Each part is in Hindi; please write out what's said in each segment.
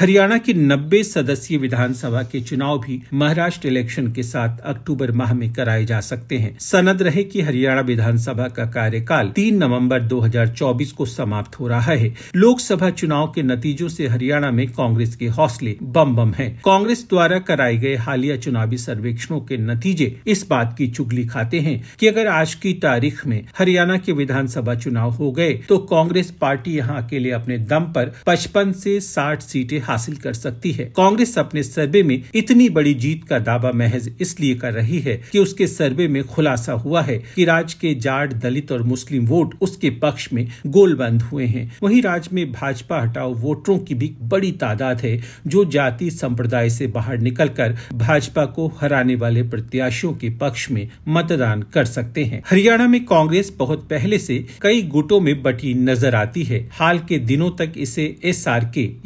हरियाणा की 90 सदस्यीय विधानसभा के चुनाव भी महाराष्ट्र इलेक्शन के साथ अक्टूबर माह में कराए जा सकते हैं सनद रहे कि हरियाणा विधानसभा का कार्यकाल 3 नवंबर 2024 को समाप्त हो रहा है लोकसभा चुनाव के नतीजों से हरियाणा में कांग्रेस के हौसले बम बम है कांग्रेस द्वारा कराए गए हालिया चुनावी सर्वेक्षणों के नतीजे इस बात की चुगली खाते हैं कि अगर आज की तारीख में हरियाणा के विधानसभा चुनाव हो गए तो कांग्रेस पार्टी यहाँ अकेले अपने दम पर 55 से 60 सीटें हासिल कर सकती है कांग्रेस अपने सर्वे में इतनी बड़ी जीत का दावा महज इसलिए कर रही है कि उसके सर्वे में खुलासा हुआ है कि राज्य के जाट दलित और मुस्लिम वोट उसके पक्ष में गोलबंद हुए हैं वहीं राज्य में भाजपा हटाओ वोटरों की भी बड़ी तादाद है जो जाति संप्रदाय से बाहर निकलकर भाजपा को हराने वाले प्रत्याशियों के पक्ष में मतदान कर सकते हैं हरियाणा में कांग्रेस बहुत पहले से कई गुटों में बटी नजर आती है हाल के दिनों तक इसे एस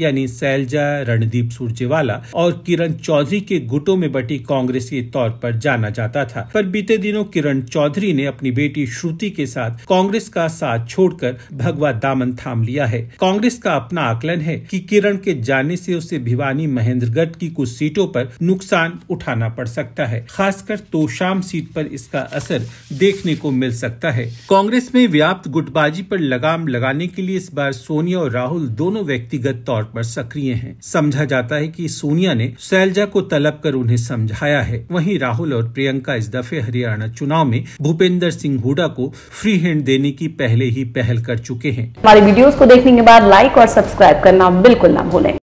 यानी सैल राजा रणदीप सुरजेवाला और किरण चौधरी के गुटों में बटी कांग्रेस के तौर पर जाना जाता था पर बीते दिनों किरण चौधरी ने अपनी बेटी श्रुति के साथ कांग्रेस का साथ छोड़कर भगवा दामन थाम लिया है कांग्रेस का अपना आकलन है कि किरण के जाने से उसे भिवानी महेंद्रगढ़ की कुछ सीटों पर नुकसान उठाना पड़ सकता है खासकर शाम सीट पर इसका असर देखने को मिल सकता है कांग्रेस में व्याप्त गुटबाजी पर लगाम लगाने के लिए इस बार सोनिया और राहुल दोनों व्यक्तिगत तौर पर सक्रिय हैं समझा जाता है कि सोनिया ने शैलजा को तलब कर उन्हें समझाया है वहीं राहुल और प्रियंका इस दफे हरियाणा चुनाव में भूपेंद्र सिंह हुडा को फ्री हैंड देने की पहले ही पहल कर चुके हैं हमारी वीडियो को देखने के बाद लाइक और सब्सक्राइब करना बिल्कुल न भूले